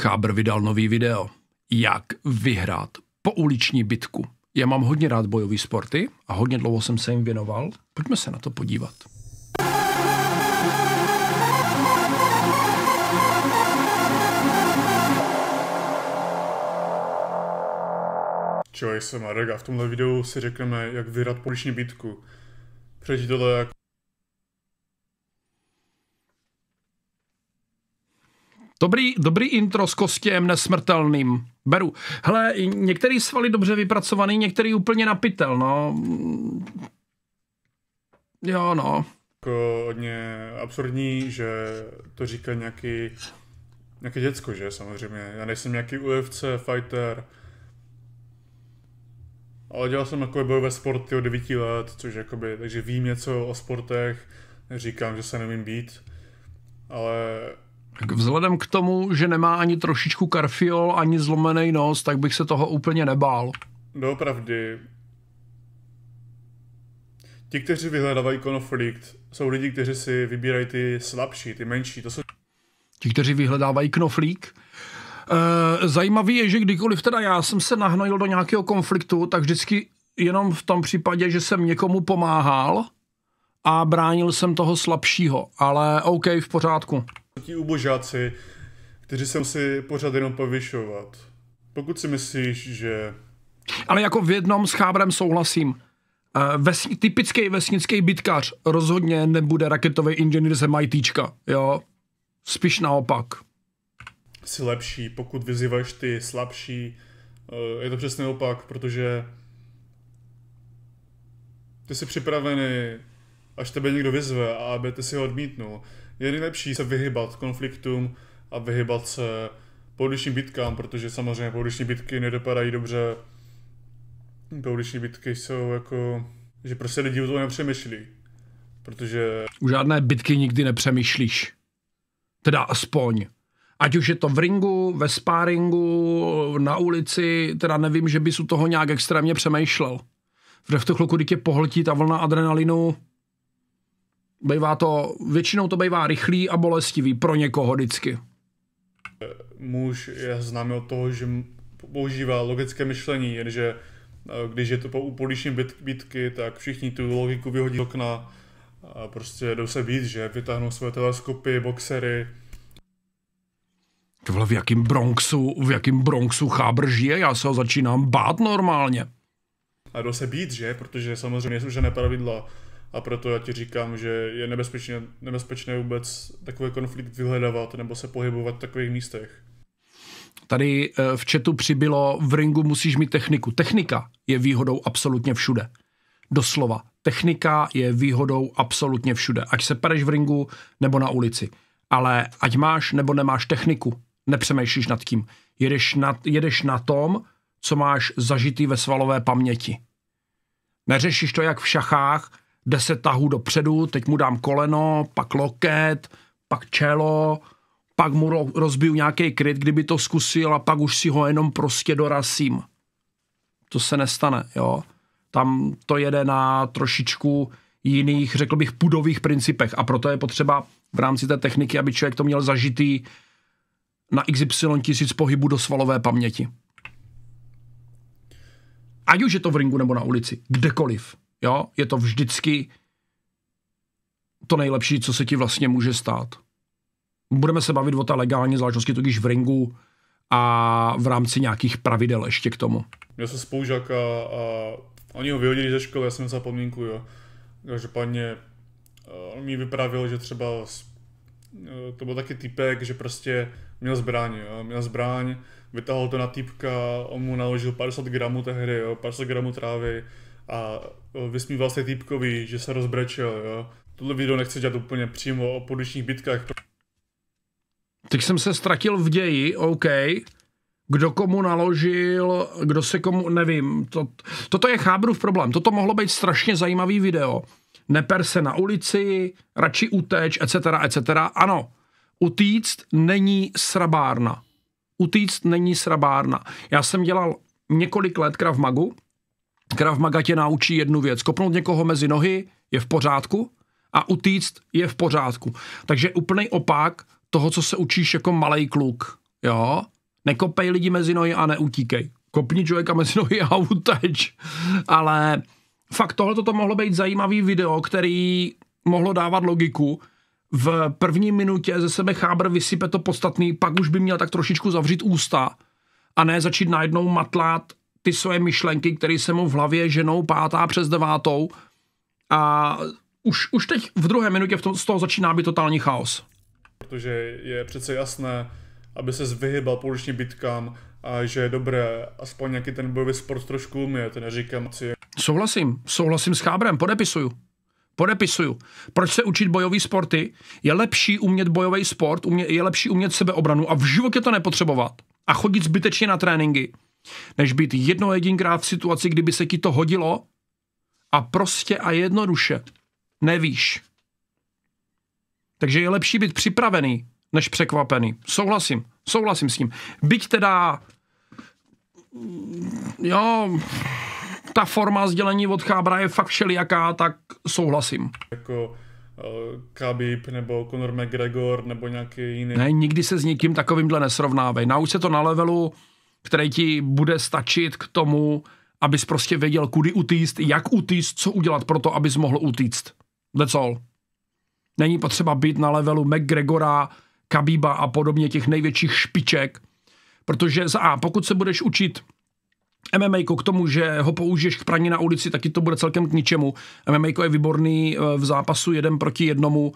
Chábr vydal nový video. Jak vyhrát pouliční bitku. Já mám hodně rád bojové sporty a hodně dlouho jsem se jim věnoval. Pojďme se na to podívat. Čau, jsem Marek a v tomhle videu si řekneme, jak vyhrát poliční bitku. Přečti tohle jak Dobrý, dobrý intro s kostěm nesmrtelným. Beru. Hele, některý svaly dobře vypracovaný, některý úplně napitel, no. Jo, no. Jako hodně absurdní, že to říká nějaký, nějaké děcko, že samozřejmě. Já nejsem nějaký UFC fighter, ale dělal jsem jako bojové sporty od 9 let, což jakoby, takže vím něco o sportech, říkám, že se nevím být, ale vzhledem k tomu, že nemá ani trošičku karfiol, ani zlomený nos, tak bych se toho úplně nebál. No, pravdy. Ti, kteří vyhledávají konflikt, jsou lidi, kteří si vybírají ty slabší, ty menší. To jsou... Ti, kteří vyhledávají knoflík? E, zajímavý je, že kdykoliv teda já jsem se nahnojil do nějakého konfliktu, tak vždycky jenom v tom případě, že jsem někomu pomáhal a bránil jsem toho slabšího. Ale OK, v pořádku ti ubožáci, kteří se musí pořád jenom povyšovat. Pokud si myslíš, že... Ale jako v jednom s chábrem souhlasím. Eh, Ves, typický vesnický bytkař rozhodně nebude raketový inženýr ze MITčka, jo? Spíš naopak. Jsi lepší, pokud vyzýváš ty slabší. Eh, je to přesně opak, protože ty jsi připravený až tebe někdo vyzve a aby ty si ho odmítnul. Je nejlepší se vyhybat konfliktům a vyhybat se pouličním bitkám, protože samozřejmě pouliční bitky nedopadají dobře. Pouliční bitky jsou jako, že prostě lidi o to nepřemýšlí. Protože... U žádné bitky nikdy nepřemýšlíš. Teda aspoň. Ať už je to v ringu, ve sparingu, na ulici, teda nevím, že bys u toho nějak extrémně přemýšlel. V tu chvilku, kdy tě pohltí ta vlna adrenalinu, Bývá to, většinou to bývá rychlý a bolestivý pro někoho vždycky. Muž je známý od toho, že používá logické myšlení, jenže eh, když je to po úpolíční bitky, tak všichni tu logiku vyhodí z okna a prostě jdou se být, že vytáhnou své teleskopy, boxery. Tohle v jakém Bronxu, v jakém Bronxu chábr žije, já se ho začínám bát normálně. A jdou se být, že? Protože samozřejmě jsou žené pravidla a proto já ti říkám, že je nebezpečné, nebezpečné vůbec takový konflikt vyhledávat nebo se pohybovat v takových místech. Tady eh, v chatu přibylo, v ringu musíš mít techniku. Technika je výhodou absolutně všude. Doslova. Technika je výhodou absolutně všude. Ať se pereš v ringu nebo na ulici. Ale ať máš nebo nemáš techniku, nepřemýšlíš nad tím. Jedeš na, jedeš na tom, co máš zažitý ve svalové paměti. Neřešíš to jak v šachách, deset tahů dopředu, teď mu dám koleno, pak loket, pak čelo, pak mu rozbiju nějaký kryt, kdyby to zkusil a pak už si ho jenom prostě dorasím. To se nestane, jo. Tam to jede na trošičku jiných, řekl bych, pudových principech a proto je potřeba v rámci té techniky, aby člověk to měl zažitý na XY tisíc pohybů do svalové paměti. Ať už je to v ringu nebo na ulici, kdekoliv. Jo? Je to vždycky to nejlepší, co se ti vlastně může stát. Budeme se bavit o té legální záležitosti, tudíž v ringu a v rámci nějakých pravidel ještě k tomu. Měl jsem spoužák a oni ho vyhodili ze školy, já jsem podmínku, jo. Každopádně on eh, mi vypravil, že třeba eh, to byl taky typek, že prostě měl zbraň, jo. měl zbraň, vytáhl to na typka, on mu naložil 50 gramů té hry, jo, 50 gramů trávy, a e, vysmíval se týpkovi, že se rozbrečel, jo. Tohle video nechci dělat úplně přímo o podičních bitkách. Teď jsem se ztratil v ději, OK. Kdo komu naložil, kdo se komu, nevím. To, toto je chábrův problém. Toto mohlo být strašně zajímavý video. Neper se na ulici, radši uteč, etc., etc. Ano, utíct není srabárna. Utíct není srabárna. Já jsem dělal několik let krav magu, Krav Maga tě naučí jednu věc. Kopnout někoho mezi nohy je v pořádku a utíct je v pořádku. Takže úplný opak toho, co se učíš jako malý kluk. Jo? Nekopej lidi mezi nohy a neutíkej. Kopni člověka mezi nohy a uteč. Ale fakt tohle to mohlo být zajímavý video, který mohlo dávat logiku. V první minutě ze sebe chábr vysype to podstatný, pak už by měl tak trošičku zavřít ústa a ne začít najednou matlat ty svoje myšlenky, které se mu v hlavě ženou pátá přes devátou a už, už teď v druhé minutě v tom, z toho začíná být totální chaos. Protože je přece jasné, aby se vyhybal pouličním bitkám a že je dobré aspoň nějaký ten bojový sport trošku umět, neříkám si. Souhlasím, souhlasím s Chábrem, podepisuju. Podepisuju. Proč se učit bojové sporty? Je lepší umět bojový sport, umě, je lepší umět sebeobranu a v životě to nepotřebovat. A chodit zbytečně na tréninky než být jedno jedinkrát v situaci, kdyby se ti to hodilo a prostě a jednoduše nevíš. Takže je lepší být připravený, než překvapený. Souhlasím, souhlasím s tím. Byť teda, mm, jo, ta forma sdělení od Chábra je fakt všelijaká, tak souhlasím. Jako eh, Khabib nebo Conor McGregor nebo nějaký jiný. Ne, nikdy se s nikým takovýmhle nesrovnávej. Nauč se to na levelu který ti bude stačit k tomu, abys prostě věděl, kudy utíst, jak utíst, co udělat pro to, abys mohl utíst. That's all. Není potřeba být na levelu McGregora, Kabiba a podobně těch největších špiček, protože za A, pokud se budeš učit MMA k tomu, že ho použiješ k praní na ulici, taky to bude celkem k ničemu. MMA je výborný eh, v zápasu jeden proti jednomu,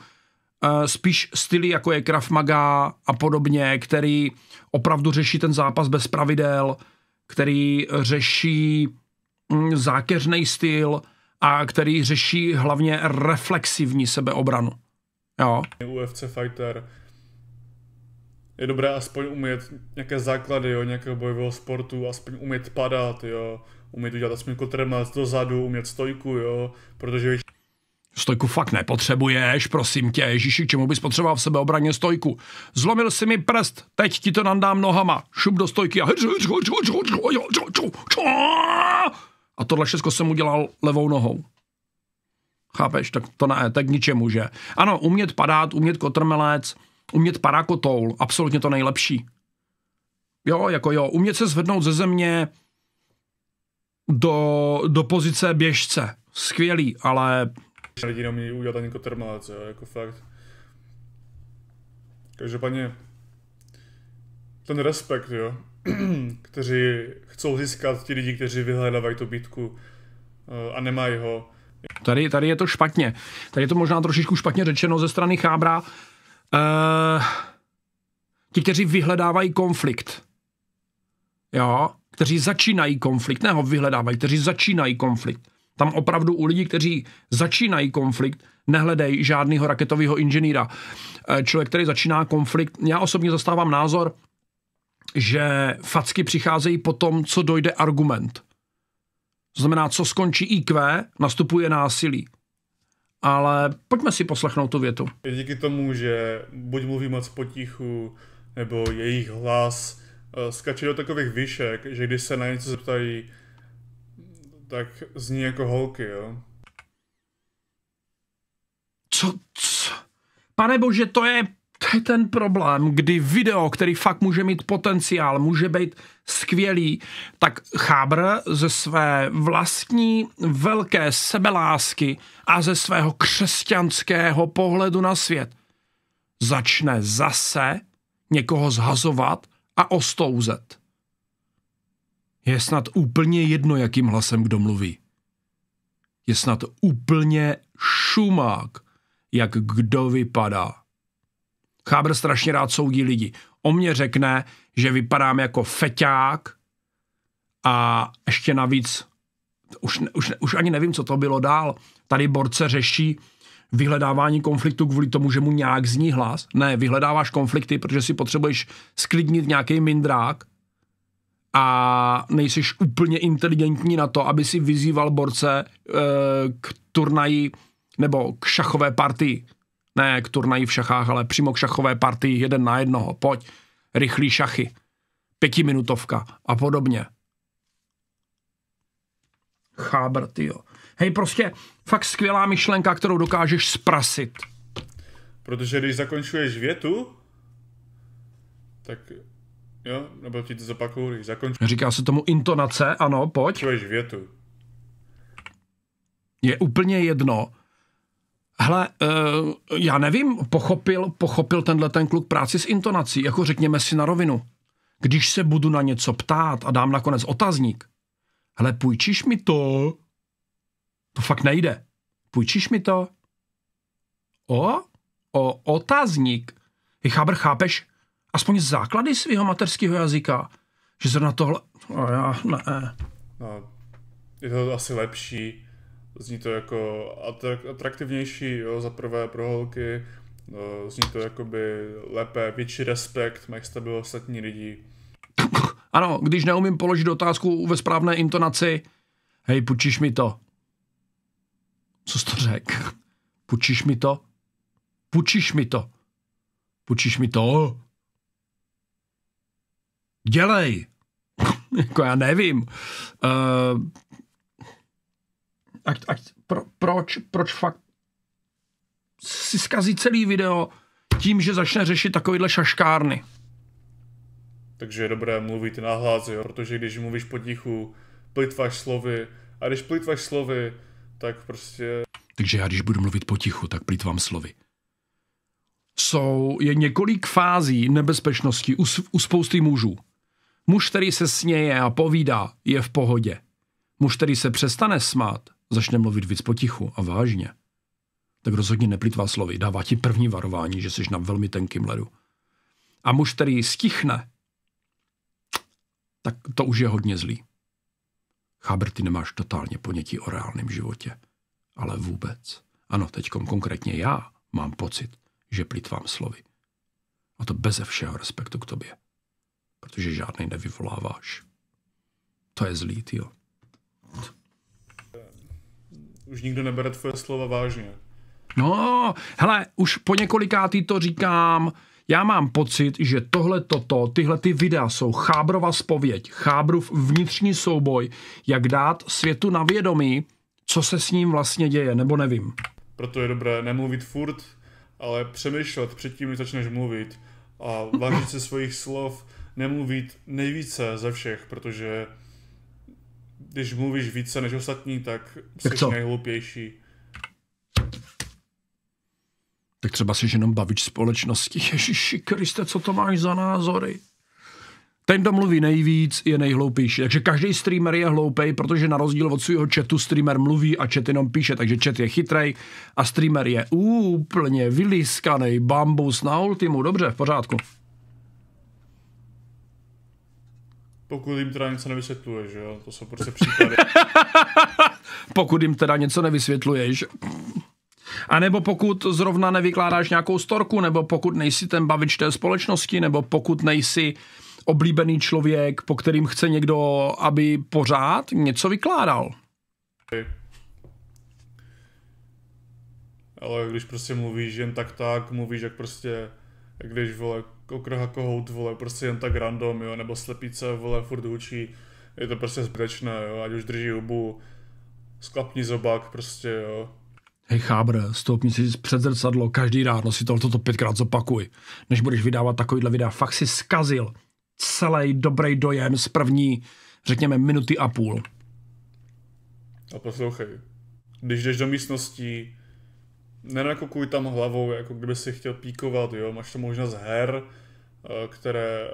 Eh, spíš styly, jako je Krav Maga a podobně, který opravdu řeší ten zápas bez pravidel, který řeší mm, zákeřný styl a který řeší hlavně reflexivní sebeobranu. Jo. UFC fighter je dobré aspoň umět nějaké základy, jo, nějakého bojového sportu, aspoň umět padat, jo, umět udělat aspoň kotrmec jako dozadu, umět stojku, jo, protože Stojku fakt nepotřebuješ, prosím tě, Ježíši, čemu bys potřeboval v sebeobraně stojku? Zlomil si mi prst, teď ti to nandám nohama. Šup do stojky a... A tohle všechno jsem udělal levou nohou. Chápeš? Tak to ne, tak ničemu, že? Ano, umět padat, umět kotrmelec, umět parakotoul, absolutně to nejlepší. Jo, jako jo, umět se zvednout ze země do, do pozice běžce. Skvělý, ale lidi neumí udělat ani kotrmelec, jo, jako fakt. Každopádně ten respekt, jo, kteří chcou získat ti lidi, kteří vyhledávají tu bytku eh, a nemají ho. Tady, tady je to špatně. Tady je to možná trošičku špatně řečeno ze strany Chábra. Uh, ti, kteří vyhledávají konflikt. Jo, kteří začínají konflikt, ne ho vyhledávají, kteří začínají konflikt. Tam opravdu u lidí, kteří začínají konflikt, nehledej žádného raketového inženýra. Eh, člověk, který začíná konflikt, já osobně zastávám názor, že facky přicházejí po tom, co dojde argument. To znamená, co skončí IQ, nastupuje násilí. Ale pojďme si poslechnout tu větu. Díky tomu, že buď mluví moc potichu, nebo jejich hlas eh, skačí do takových výšek, že když se na něco zeptají, tak zní jako holky, jo? Co, co? Pane bože, to je, to je ten problém, kdy video, který fakt může mít potenciál, může být skvělý, tak Chábr ze své vlastní velké sebelásky a ze svého křesťanského pohledu na svět začne zase někoho zhazovat a ostouzet. Je snad úplně jedno, jakým hlasem kdo mluví. Je snad úplně šumák, jak kdo vypadá. Chábr strašně rád soudí lidi. O mě řekne, že vypadám jako feťák a ještě navíc, už, už, už ani nevím, co to bylo dál. Tady borce řeší vyhledávání konfliktu kvůli tomu, že mu nějak zní hlas. Ne, vyhledáváš konflikty, protože si potřebuješ sklidnit nějaký mindrák a nejseš úplně inteligentní na to, aby si vyzýval borce e, k turnaji nebo k šachové partii. Ne k turnaji v šachách, ale přímo k šachové partii jeden na jednoho. Pojď, rychlý šachy, pětiminutovka a podobně. Chábr, jo. Hej, prostě fakt skvělá myšlenka, kterou dokážeš sprasit. Protože když zakončuješ větu, tak Jo, nebo ti to zopakuju, když zakončím. Říká se tomu intonace, ano, pojď. Čuješ větu. Je úplně jedno. Hele, uh, eh, já nevím, pochopil, pochopil tenhle ten kluk práci s intonací, jako řekněme si na rovinu. Když se budu na něco ptát a dám nakonec otazník, hele, půjčíš mi to? To fakt nejde. Půjčíš mi to? O? O otazník. Cháber, chápeš? aspoň základy svého materského jazyka. Že zrovna tohle... A no, já, ne. No, je to asi lepší, zní to jako atraktivnější, jo, za prvé pro holky, no, zní to jakoby lépe, větší respekt mají s tebou ostatní lidi. Ano, když neumím položit otázku ve správné intonaci, hej, půjčíš mi to. Co jsi to řekl? Půjčíš mi to? Půjčíš mi to? Půjčíš mi to? dělej. jako já nevím. Uh, ať, ať, pro, proč, proč fakt si zkazí celý video tím, že začne řešit takovýhle šaškárny. Takže je dobré mluvit nahlas, jo? protože když mluvíš potichu, plitváš slovy a když plitváš slovy, tak prostě... Takže já když budu mluvit potichu, tak plitvám slovy. Jsou, je několik fází nebezpečnosti u, u spousty mužů. Muž, který se sněje a povídá, je v pohodě. Muž, který se přestane smát, začne mluvit víc potichu a vážně. Tak rozhodně neplitvá slovy, dává ti první varování, že jsi na velmi tenkým ledu. A muž, který stichne, tak to už je hodně zlý. Chábr, ty nemáš totálně ponětí o reálném životě. Ale vůbec. Ano, teď konkrétně já mám pocit, že plitvám slovy. A to beze všeho respektu k tobě protože žádný nevyvoláváš. To je zlý, jo. Už nikdo nebere tvoje slova vážně. No, hele, už po několikátý to říkám, já mám pocit, že tohle toto, tyhle ty videa jsou Chábrova spověď, Chábru vnitřní souboj, jak dát světu na vědomí, co se s ním vlastně děje, nebo nevím. Proto je dobré nemluvit furt, ale přemýšlet předtím, než začneš mluvit a vážit se svých slov, nemluvit nejvíce ze všech, protože když mluvíš více než ostatní, tak jsi tak nejhloupější. Tak třeba jsi jenom bavič společnosti. Ježiši Kriste, co to máš za názory? Ten, kdo mluví nejvíc, je nejhloupější. Takže každý streamer je hloupej, protože na rozdíl od svého chatu streamer mluví a chat jenom píše. Takže chat je chytrej a streamer je úplně vyliskaný bambus na ultimu. Dobře, v pořádku. Pokud jim teda něco nevysvětluješ, jo? To jsou prostě případy. pokud jim teda něco nevysvětluješ. A nebo pokud zrovna nevykládáš nějakou storku, nebo pokud nejsi ten bavič té společnosti, nebo pokud nejsi oblíbený člověk, po kterým chce někdo, aby pořád něco vykládal. Ale když prostě mluvíš jen tak tak, mluvíš jak prostě, jak když vole, kokrha kohout, vole, prostě jen tak random, jo, nebo slepice, vole, furt hučí, je to prostě zbytečné, jo, ať už drží hubu, sklapni zobák, prostě, jo. Hej chábr, stoupni si před zrcadlo každý ráno, si tohoto pětkrát zopakuj. Než budeš vydávat takovýhle videa, fakt si skazil celý dobrý dojem z první, řekněme, minuty a půl. A poslouchej, když jdeš do místnosti nenakukuj tam hlavou, jako kdyby si chtěl píkovat, jo, máš to možnost her, eh, které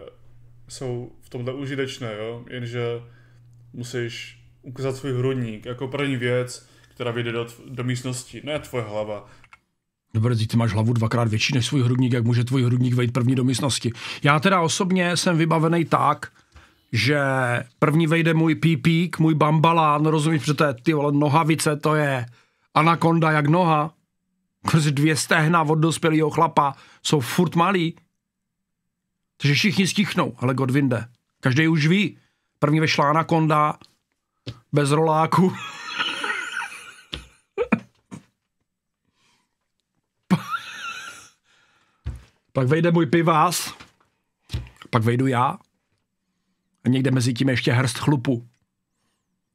jsou v tomhle užitečné, jo, jenže musíš ukázat svůj hrudník jako první věc, která vyjde do, do místnosti, ne tvoje hlava. Dobře, ty máš hlavu dvakrát větší než svůj hrudník, jak může tvůj hrudník vejít první do místnosti. Já teda osobně jsem vybavený tak, že první vejde můj pípík, můj bambalán, rozumíš, protože ty vole, nohavice, to je anakonda jak noha protože dvě stehna od dospělého chlapa jsou furt malý. Takže všichni stichnou, ale Godwinde. Každý už ví. První vešla na konda, bez roláku. pak vejde můj pivás, pak vejdu já a někde mezi tím ještě hrst chlupu.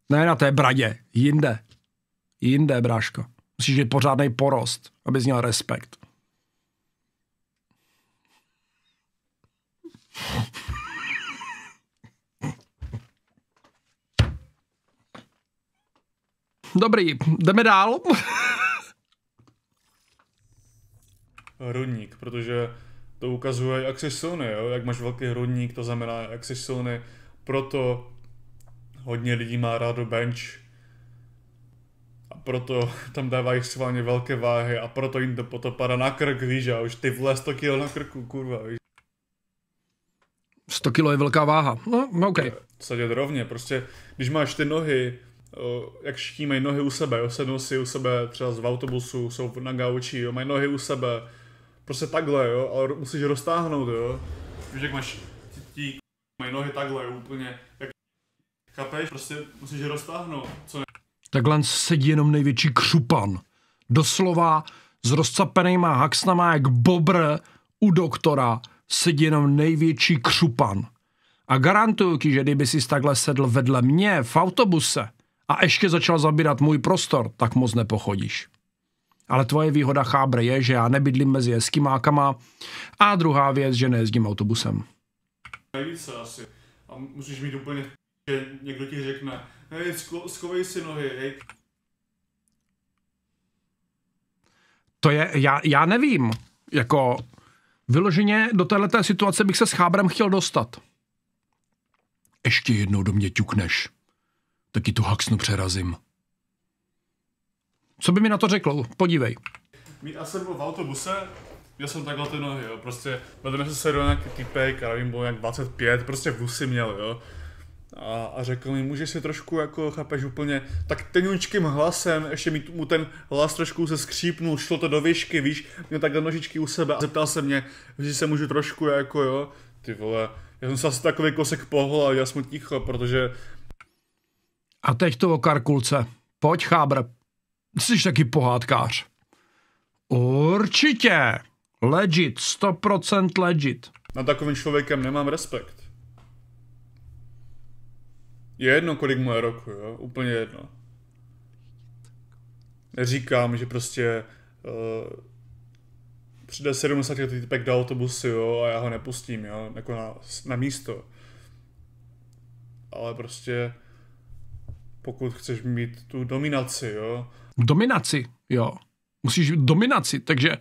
Ne na té bradě, jinde. Jinde, bráško. Musíš mít pořádný porost, aby měl respekt. Dobrý, jdeme dál. Hrudník, protože to ukazuje, jak jsi silný, jo? jak máš velký hrudník, to znamená, jak jsi silný. Proto hodně lidí má rádo bench, proto tam dávají schválně velké váhy a proto jim to potom padá na krk, víš, a už ty vle 100 kg na krku, kurva, víš. 100 kg je velká váha, no, no ok. Sadět rovně, prostě, když máš ty nohy, jak mají nohy u sebe, jo, si u sebe třeba z autobusu, jsou na gauči, jo, mají nohy u sebe, prostě takhle, jo, ale musíš roztáhnout, jo. Víš, jak máš ty mají nohy takhle, úplně, jak chápeš, prostě musíš roztáhnout, co ne takhle sedí jenom největší křupan. Doslova s rozcapenýma haxnama jak bobr u doktora sedí jenom největší křupan. A garantuju ti, že kdyby si takhle sedl vedle mě v autobuse a ještě začal zabírat můj prostor, tak moc nepochodíš. Ale tvoje výhoda chábre je, že já nebydlím mezi eskimákama a druhá věc, že nejezdím autobusem. Nejvíce asi. A musíš mít úplně, že někdo ti řekne, Hej, sko- skovej si nohy, hej. To je, já, já nevím, jako vyloženě do této situace bych se s chábrem chtěl dostat. Ještě jednou do mě ťukneš, taky tu haxnu přerazím. Co by mi na to řekl? Podívej. Já jsem byl v autobuse, měl jsem takhle ty nohy, jo. Prostě vedeme se se do nějaký typek, já nevím, bylo nějak 25, prostě vusy měl, jo a, a řekl mi, můžeš si trošku, jako chápeš úplně, tak tenučkým hlasem, ještě mi mu ten hlas trošku se skřípnul, šlo to do výšky, víš, měl takhle nožičky u sebe a zeptal se mě, že se můžu trošku, jako jo, ty vole, já jsem se asi takový kosek pohl a já jsem ticho, protože... A teď to o karkulce. Pojď, chábr. Jsi taky pohádkář. Určitě. Legit, 100% legit. Na takovým člověkem nemám respekt. Je jedno, kolik mu je roku, jo? Úplně jedno. Říkám, že prostě uh, přijde 70 letý typek do autobusu, jo, a já ho nepustím, jo, jako na, na místo. Ale prostě pokud chceš mít tu dominaci, jo. Dominaci, jo. Musíš dominaci, takže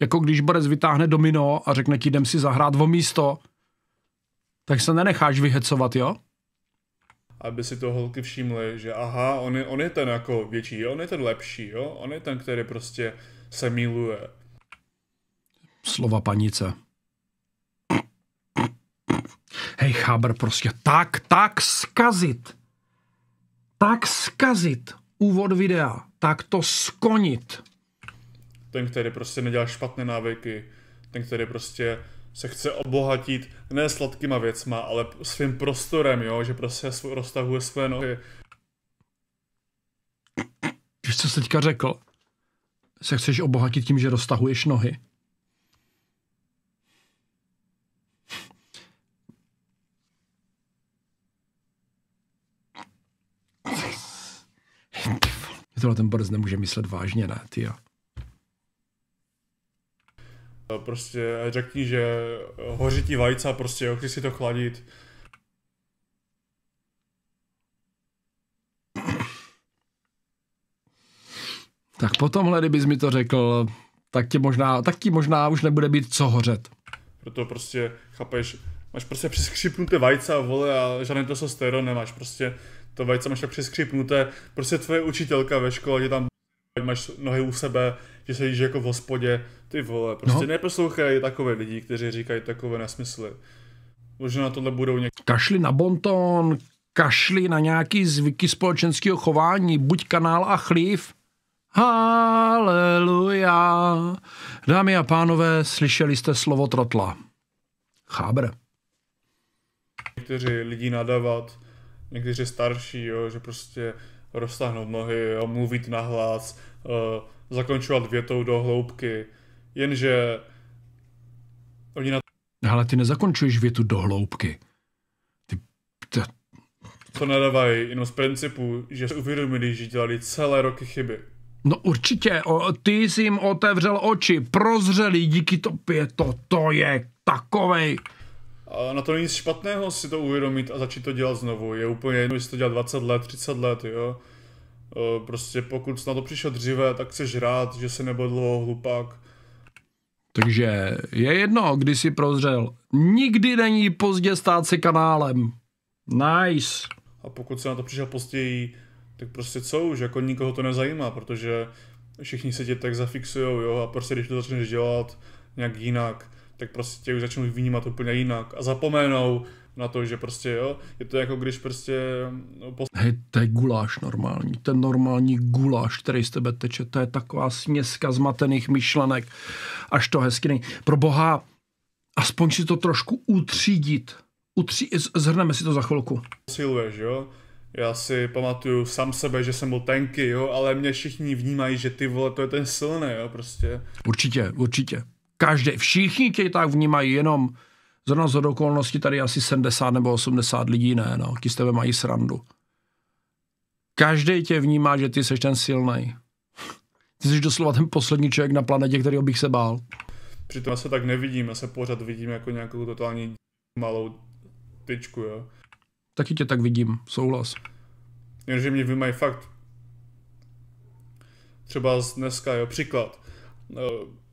jako když Borec vytáhne domino a řekne ti, jdem si zahrát o místo, tak se nenecháš vyhecovat, jo? aby si to holky všimly, že aha, on je, on je ten jako větší, jo? on je ten lepší, jo? on je ten, který prostě se miluje. Slova panice. Hej, chábr, prostě tak, tak skazit. Tak skazit úvod videa. Tak to skonit. Ten, který prostě nedělá špatné návyky. Ten, který prostě se chce obohatit ne sladkýma věcma, ale svým prostorem, jo, že prostě svůj, roztahuje své nohy. Víš, co jsi teďka řekl? Se chceš obohatit tím, že roztahuješ nohy. Tohle ten borec nemůže myslet vážně, ne, ty jo. Prostě řekni, že hoří ti a prostě jo, chci si to chladit. Tak tomhle kdybys mi to řekl, tak ti možná, tak ti možná už nebude být co hořet. Proto prostě, chápeš, máš prostě vajíce a vole, a žádný testosteron nemáš, prostě to vajíce máš tak přeskřipnuté, prostě tvoje učitelka ve škole, že tam máš nohy u sebe, že sedíš jako v hospodě, ty vole, prostě no. neposlouchají takové lidi, kteří říkají takové nesmysly. Možná na tohle budou někdo. Kašli na bonton, kašli na nějaký zvyky společenského chování, buď kanál a chlív. Haleluja. Dámy a pánové, slyšeli jste slovo trotla. Chábr. Někteří lidi nadávat, někteří starší, jo, že prostě roztáhnout nohy, jo, mluvit nahlas, uh, zakončovat větou do hloubky. Jenže oni na ale ty nezakončuješ větu do hloubky. Ty, ta... To nedávají jenom z principu, že se uvědomili, že dělali celé roky chyby. No určitě, o, ty jsi jim otevřel oči, prozřeli díky to to, to je takovej. A na to není nic špatného si to uvědomit a začít to dělat znovu. Je úplně jedno, jestli to dělá 20 let, 30 let, jo. E, prostě pokud jsi na to přišel dříve, tak chceš rád, že se nebyl dlouho hlupák takže je jedno, kdy si prozřel. Nikdy není pozdě stát se kanálem. Nice. A pokud se na to přišel později, tak prostě co už, jako nikoho to nezajímá, protože všichni se tě tak zafixujou, jo, a prostě když to začneš dělat nějak jinak, tak prostě tě už začnou vnímat úplně jinak a zapomenou, na to, že prostě jo, je to jako když prostě... No, pos... Hej, to je guláš normální, ten normální guláš, který z tebe teče, to je taková směska zmatených myšlenek, až to hezky není. Pro boha, aspoň si to trošku utřídit. Utří... Zhrneme si to za chvilku. Siluješ, jo? Já si pamatuju sám sebe, že jsem byl tenky, jo, ale mě všichni vnímají, že ty vole, to je ten silný, jo, prostě. Určitě, určitě. Každý, všichni tě tak vnímají, jenom Zrovna z okolností tady asi 70 nebo 80 lidí ne, no, ti s tebe mají srandu. Každý tě vnímá, že ty jsi ten silný. Ty jsi doslova ten poslední člověk na planetě, kterého bych se bál. Přitom já se tak nevidím, já se pořád vidím jako nějakou totální malou tyčku, jo. Taky tě tak vidím, souhlas. Jenže mě vymají fakt třeba z dneska, jo, příklad. Eh,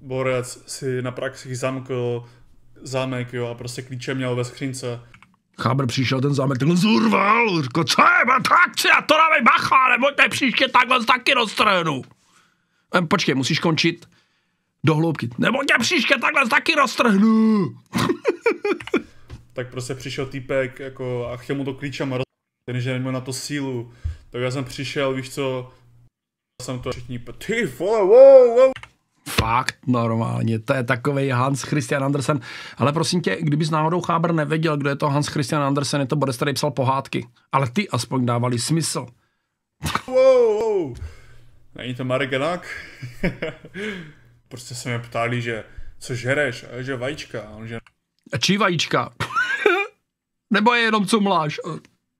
borec si na praxi zamkl zámek, jo, a prostě klíče měl ve skřínce. Chábr přišel ten zámek, ten zurval, řekl, co je, má trakce, a to dávej bacha, nebo nebojte příště takhle taky roztrhnu. E, počkej, musíš končit do hloubky. Nebo tě příště takhle taky roztrhnu. tak prostě přišel týpek jako, a chtěl mu to klíčem a roz... ten že neměl na to sílu. Tak já jsem přišel, víš co, jsem to všichni, ty vole, wow, wow fakt normálně, to je takový Hans Christian Andersen. Ale prosím tě, kdyby náhodou Chábr nevěděl, kdo je to Hans Christian Andersen, je to Boris, který psal pohádky. Ale ty aspoň dávali smysl. Wow, wow. Není to Marek Genák? prostě se mě ptali, že co žereš, a že vajíčka. A on že... Čí vajíčka? Nebo je jenom mláš?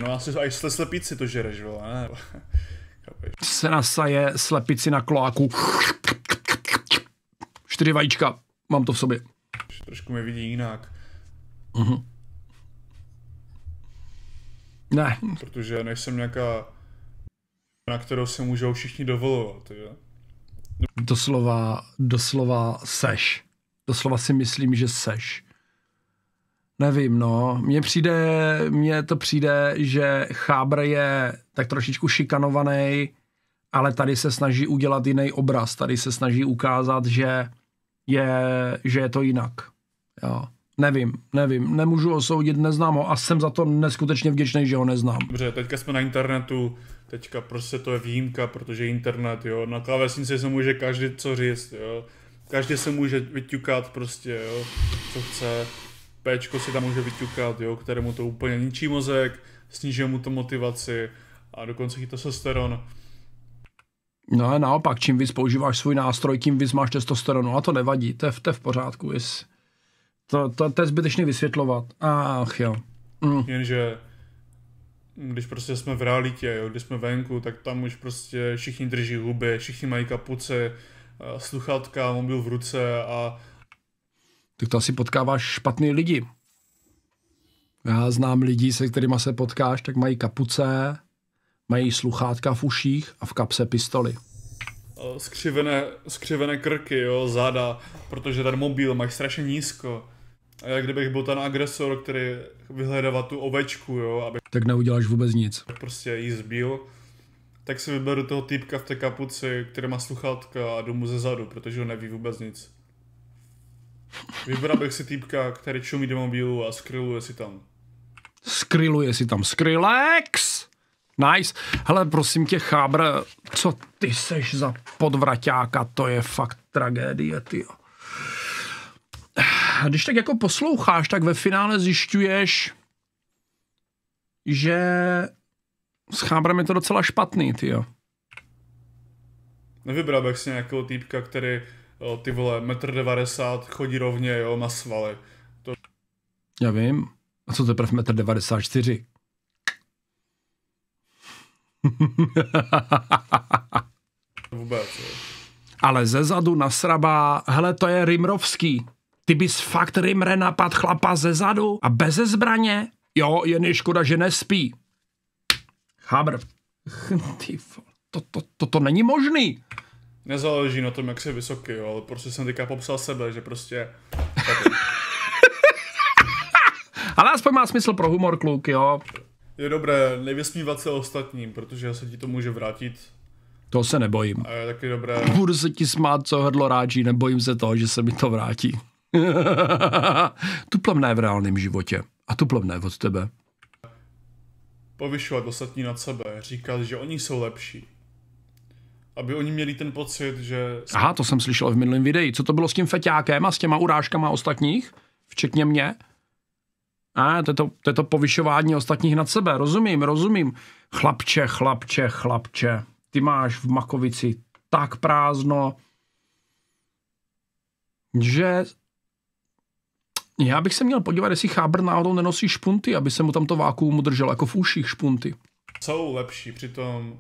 No asi až se slepici to žereš, vole, ne? se nasaje slepici na kloáku čtyři vajíčka. Mám to v sobě. Trošku mi vidí jinak. Uh-huh. Ne. Protože nejsem nějaká, na kterou se můžou všichni dovolovat, jo? Doslova, doslova seš. Doslova si myslím, že seš. Nevím, no. Mně přijde, mně to přijde, že Chábr je tak trošičku šikanovaný, ale tady se snaží udělat jiný obraz. Tady se snaží ukázat, že je, že je to jinak. Jo. Nevím, nevím, nemůžu osoudit, neznám ho a jsem za to neskutečně vděčný, že ho neznám. Dobře, teďka jsme na internetu, teďka prostě to je výjimka, protože internet, jo, na klávesnici se může každý co říct, jo, každý se může vyťukat prostě, jo, co chce, Pečko si tam může vyťukat, jo, kterému to úplně ničí mozek, snižuje mu to motivaci a dokonce i testosteron. No a naopak, čím víc používáš svůj nástroj, tím víc máš testosteronu a to nevadí, to je, to je v pořádku. Jsi, to, to, to je zbytečně vysvětlovat. Ach jo. Mm. Jenže když prostě jsme v realitě, jo, když jsme venku, tak tam už prostě všichni drží huby, všichni mají kapuce, eh, sluchátka, mobil v ruce a... Tak to asi potkáváš špatný lidi. Já znám lidi, se kterými se potkáš, tak mají kapuce, Mají sluchátka v uších a v kapse pistoli. Eh, skřivené, skřivené krky, jo, záda, protože ten mobil mají strašně nízko. A jak kdybych byl ten agresor, který vyhledává tu ovečku, jo, aby... Tak neuděláš vůbec nic. Prostě jí zbil, tak si vyberu toho týpka v té kapuci, který má sluchátka a jdu mu ze zadu, protože on neví vůbec nic. Vybral bych si týpka, který čumí do mobilu a skryluje si tam. Skryluje si tam Skrylex! Nice. Hele, prosím tě, chábr, co ty seš za podvraťáka, to je fakt tragédie, ty. Když tak jako posloucháš, tak ve finále zjišťuješ, že s chábrem je to docela špatný, ty Nevybral bych si nějakého týpka, který o, ty vole, metr devadesát chodí rovně, jo, má svaly. To... Já vím. A co teprve devadesát čtyři? Vůbec. Ale ze zadu nasrabá, hele, to je Rimrovský. Ty bys fakt Rimre napad chlapa ze zadu a bez zbraně? Jo, jen je škoda, že nespí. Chabr. Ty to, to, to, to není možný. Nezáleží na tom, jak jsi vysoký, jo, ale prostě jsem teďka popsal sebe, že prostě... ale aspoň má smysl pro humor kluk, jo je dobré nevysmívat se ostatním, protože se ti to může vrátit. To se nebojím. A je taky dobré. Budu se ti smát, co hrdlo ráčí, nebojím se toho, že se mi to vrátí. tuplemné v reálném životě a tuplemné od tebe. Povyšovat ostatní nad sebe, říkat, že oni jsou lepší. Aby oni měli ten pocit, že... Aha, to jsem slyšel v minulém videu. Co to bylo s tím feťákem a s těma urážkama ostatních? Včetně mě? A to je to, to, je to povyšování ostatních nad sebe. Rozumím, rozumím. Chlapče, chlapče, chlapče, ty máš v Makovici tak prázdno, že já bych se měl podívat, jestli chábr náhodou nenosí špunty, aby se mu tam to vákuum udržel jako v uších špunty. Jsou lepší, přitom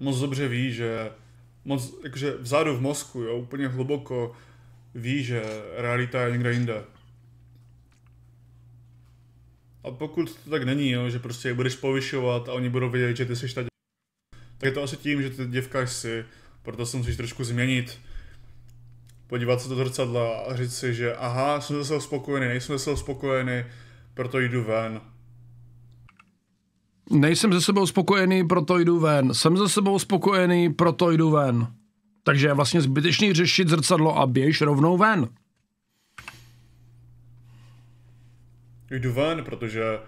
moc dobře ví, že moc, jakože vzadu v mozku, jo, úplně hluboko ví, že realita je někde jinde. A pokud to tak není, jo, že prostě je budeš povyšovat a oni budou vědět, že ty jsi ta děvka, tak je to asi tím, že ty děvka jsi, proto se musíš trošku změnit. Podívat se do zrcadla a říct si, že aha, jsem zase spokojený, nejsem zase spokojený, proto jdu ven. Nejsem ze sebou spokojený, proto jdu ven. Jsem ze sebou spokojený, proto jdu ven. Takže je vlastně zbytečný řešit zrcadlo a běž rovnou ven. Jdu ven, protože...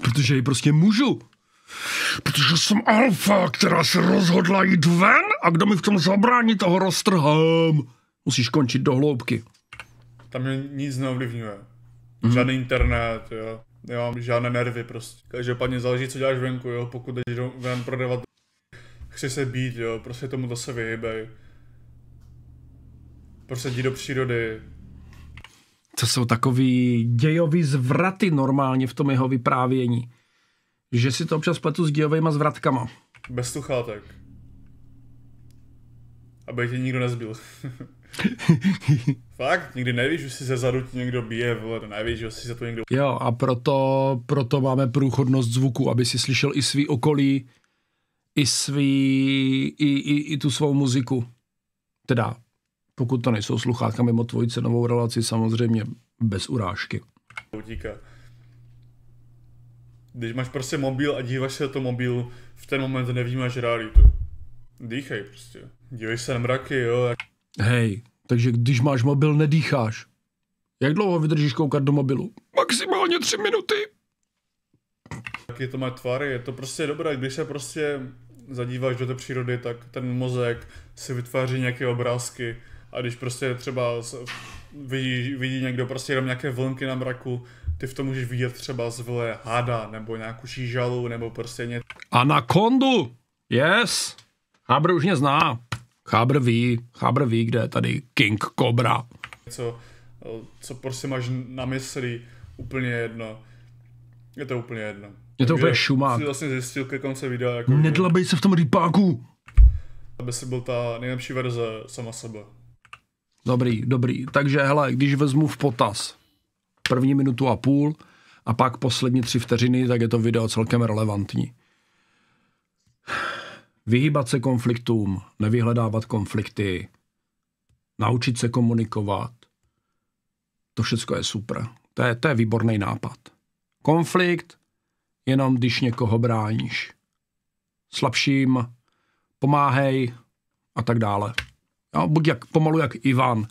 Protože ji prostě můžu. Protože jsem alfa, která se rozhodla jít ven a kdo mi v tom zabrání, toho roztrhám. Musíš končit do hloubky. Tam mě nic neovlivňuje. Mm. Žádný internet, jo. Nemám žádné nervy prostě. Každopádně záleží, co děláš venku, jo. Pokud jdeš ven prodávat, chci se být, jo. Prostě tomu zase vyhybej. Prostě jdi do přírody, to jsou takový dějový zvraty normálně v tom jeho vyprávění. Že si to občas pletu s dějovými zvratkama. Bez tak, Aby tě nikdo nezbil. Fakt, nikdy nevíš, že si ze zadu ti někdo bije, vole, nevíš, že si za to někdo... Jo, a proto, proto máme průchodnost zvuku, aby si slyšel i svý okolí, i svý, i, i, i tu svou muziku. Teda pokud to nejsou sluchátka mimo tvoji cenovou relaci, samozřejmě bez urážky. Utíká. Když máš prostě mobil a díváš se do toho mobilu, v ten moment nevnímáš realitu. Dýchej prostě. Dívej se na mraky, jo. Hej, takže když máš mobil, nedýcháš. Jak dlouho vydržíš koukat do mobilu? Maximálně tři minuty. Taky to má tvary, je to prostě dobré, když se prostě zadíváš do té přírody, tak ten mozek si vytváří nějaké obrázky, a když prostě třeba vidí, vidí někdo prostě jenom nějaké vlnky na mraku, ty v tom můžeš vidět třeba z hada, nebo nějakou šížalu, nebo prostě něco. Anakondu! Yes! Chábr už mě zná. Chábr ví, Chábr ví, kde je tady King Cobra. Co, co prostě máš na mysli, úplně jedno. Je to úplně jedno. Je to Takže úplně šumák. Jsi vlastně zjistil ke konce videa. Jako, Nedlabej se v tom rýpáku! Aby se byl ta nejlepší verze sama sebe. Dobrý, dobrý. Takže hele, když vezmu v potaz první minutu a půl a pak poslední tři vteřiny, tak je to video celkem relevantní. Vyhýbat se konfliktům, nevyhledávat konflikty, naučit se komunikovat, to všechno je super. To je, to je výborný nápad. Konflikt jenom když někoho bráníš. Slabším pomáhej a tak dále. Jo, buď jak, pomalu jak Ivan.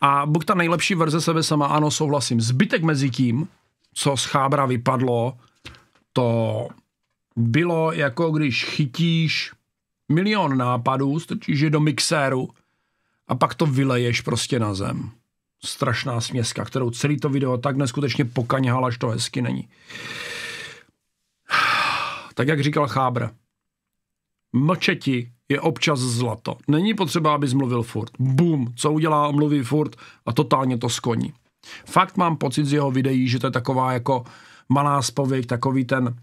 A buď ta nejlepší verze sebe sama, ano, souhlasím. Zbytek mezi tím, co z chábra vypadlo, to bylo jako když chytíš milion nápadů, strčíš je do mixéru a pak to vyleješ prostě na zem. Strašná směska, kterou celý to video tak neskutečně pokaňhal, až to hezky není. Tak jak říkal Chábr, mlčeti je občas zlato. Není potřeba, aby mluvil furt. Bum, co udělá, mluví furt a totálně to skoní. Fakt mám pocit z jeho videí, že to je taková jako malá spověď, takový ten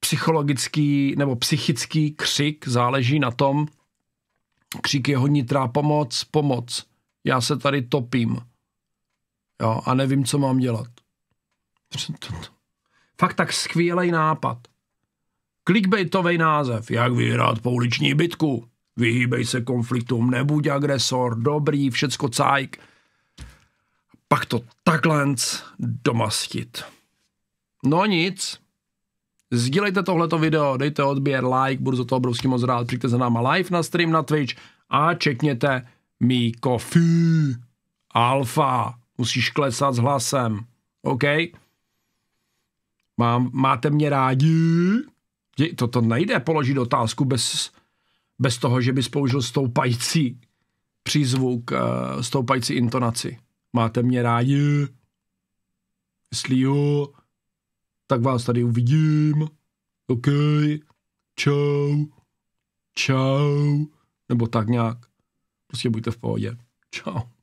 psychologický nebo psychický křik, záleží na tom. Křik jeho nitra, pomoc, pomoc. Já se tady topím. Jo, a nevím, co mám dělat. Fakt tak skvělý nápad. Clickbaitový název, jak vyhrát pouliční bitku. Vyhýbej se konfliktům, nebuď agresor, dobrý, všecko cajk. Pak to takhle domastit. No nic. Sdílejte tohleto video, dejte odběr, like, budu za to obrovský moc rád. Přijďte za náma live na stream na Twitch a čekněte mi kofi. Alfa. Musíš klesat s hlasem. OK? Mám, máte mě rádi? Prostě to, to nejde položit otázku bez, bez toho, že bys použil stoupající přízvuk, eh, stoupající intonaci. Máte mě rádi? Jestli jo, tak vás tady uvidím. OK, čau, čau, nebo tak nějak. Prostě buďte v pohodě. Čau.